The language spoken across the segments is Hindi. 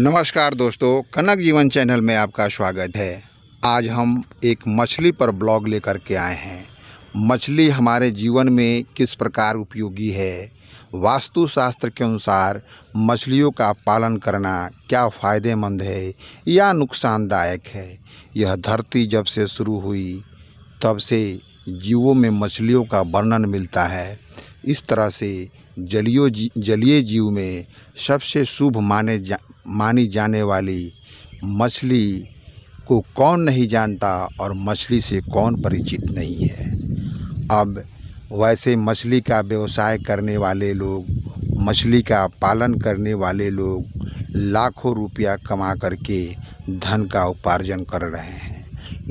नमस्कार दोस्तों कनक जीवन चैनल में आपका स्वागत है आज हम एक मछली पर ब्लॉग लेकर के आए हैं मछली हमारे जीवन में किस प्रकार उपयोगी है वास्तुशास्त्र के अनुसार मछलियों का पालन करना क्या फ़ायदेमंद है या नुकसानदायक है यह धरती जब से शुरू हुई तब से जीवों में मछलियों का वर्णन मिलता है इस तरह से जलियो जी जलीय जीव में सबसे शुभ माने जा मानी जाने वाली मछली को कौन नहीं जानता और मछली से कौन परिचित नहीं है अब वैसे मछली का व्यवसाय करने वाले लोग मछली का पालन करने वाले लोग लाखों रुपया कमा करके धन का उपार्जन कर रहे हैं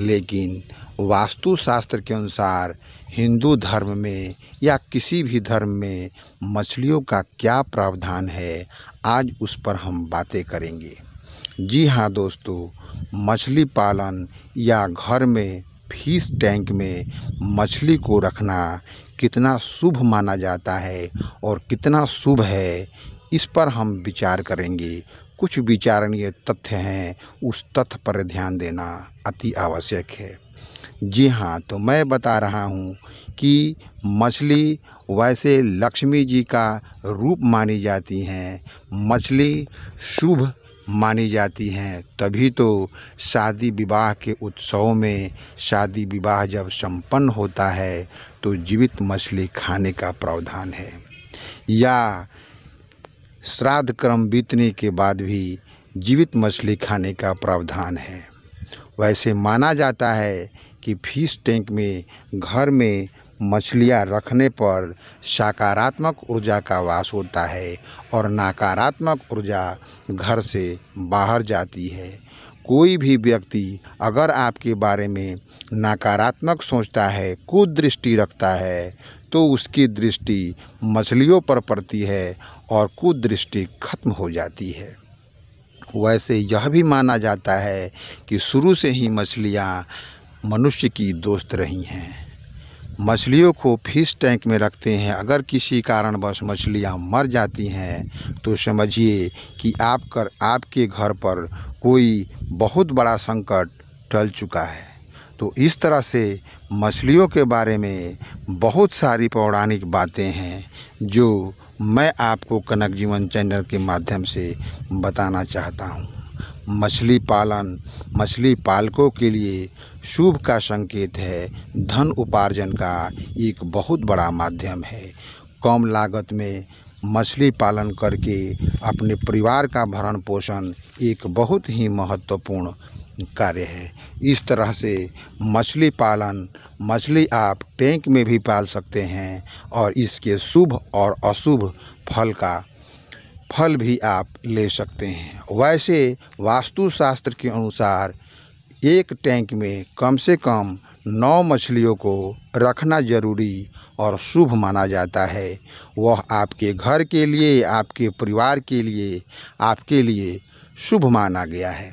लेकिन वास्तुशास्त्र के अनुसार हिंदू धर्म में या किसी भी धर्म में मछलियों का क्या प्रावधान है आज उस पर हम बातें करेंगे जी हाँ दोस्तों मछली पालन या घर में फीस टैंक में मछली को रखना कितना शुभ माना जाता है और कितना शुभ है इस पर हम विचार करेंगे कुछ विचारणीय तथ्य हैं उस तथ्य पर ध्यान देना अति आवश्यक है जी हाँ तो मैं बता रहा हूँ कि मछली वैसे लक्ष्मी जी का रूप मानी जाती हैं मछली शुभ मानी जाती हैं तभी तो शादी विवाह के उत्सवों में शादी विवाह जब संपन्न होता है तो जीवित मछली खाने का प्रावधान है या श्राद्ध क्रम बीतने के बाद भी जीवित मछली खाने का प्रावधान है वैसे माना जाता है कि फिश टैंक में घर में मछलियाँ रखने पर सकारात्मक ऊर्जा का वास होता है और नकारात्मक ऊर्जा घर से बाहर जाती है कोई भी व्यक्ति अगर आपके बारे में नकारात्मक सोचता है कुदृष्टि रखता है तो उसकी दृष्टि मछलियों पर पड़ती है और कुदृष्टि खत्म हो जाती है वैसे यह भी माना जाता है कि शुरू से ही मछलियाँ मनुष्य की दोस्त रही हैं मछलियों को फिश टैंक में रखते हैं अगर किसी कारणवश मछलियां मर जाती हैं तो समझिए कि आप कर आपके घर पर कोई बहुत बड़ा संकट टल चुका है तो इस तरह से मछलियों के बारे में बहुत सारी पौराणिक बातें हैं जो मैं आपको कनक जीवन चैनल के माध्यम से बताना चाहता हूँ मछली पालन मछली पालकों के लिए शुभ का संकेत है धन उपार्जन का एक बहुत बड़ा माध्यम है कम लागत में मछली पालन करके अपने परिवार का भरण पोषण एक बहुत ही महत्वपूर्ण कार्य है इस तरह से मछली पालन मछली आप टैंक में भी पाल सकते हैं और इसके शुभ और अशुभ फल का फल भी आप ले सकते हैं वैसे वास्तुशास्त्र के अनुसार एक टैंक में कम से कम नौ मछलियों को रखना जरूरी और शुभ माना जाता है वह आपके घर के लिए आपके परिवार के लिए आपके लिए शुभ माना गया है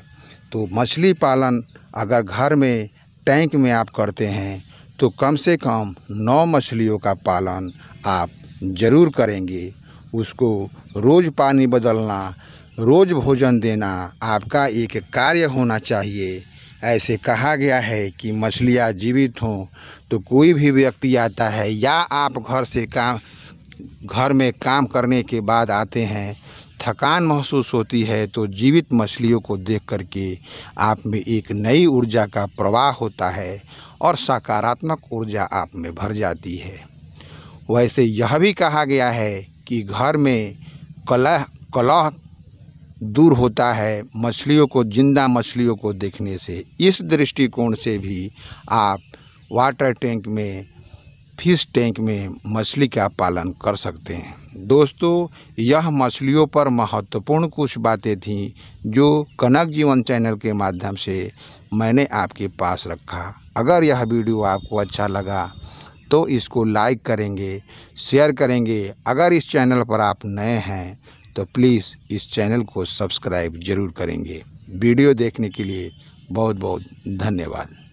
तो मछली पालन अगर घर में टैंक में आप करते हैं तो कम से कम नौ मछलियों का पालन आप ज़रूर करेंगे उसको रोज़ पानी बदलना रोज़ भोजन देना आपका एक कार्य होना चाहिए ऐसे कहा गया है कि मछलियाँ जीवित हों तो कोई भी व्यक्ति आता है या आप घर से काम घर में काम करने के बाद आते हैं थकान महसूस होती है तो जीवित मछलियों को देख करके आप में एक नई ऊर्जा का प्रवाह होता है और सकारात्मक ऊर्जा आप में भर जाती है वैसे यह भी कहा गया है कि घर में कलह कलह दूर होता है मछलियों को जिंदा मछलियों को देखने से इस दृष्टिकोण से भी आप वाटर टैंक में फिश टैंक में मछली का पालन कर सकते हैं दोस्तों यह मछलियों पर महत्वपूर्ण कुछ बातें थीं जो कनक जीवन चैनल के माध्यम से मैंने आपके पास रखा अगर यह वीडियो आपको अच्छा लगा तो इसको लाइक करेंगे शेयर करेंगे अगर इस चैनल पर आप नए हैं तो प्लीज़ इस चैनल को सब्सक्राइब जरूर करेंगे वीडियो देखने के लिए बहुत बहुत धन्यवाद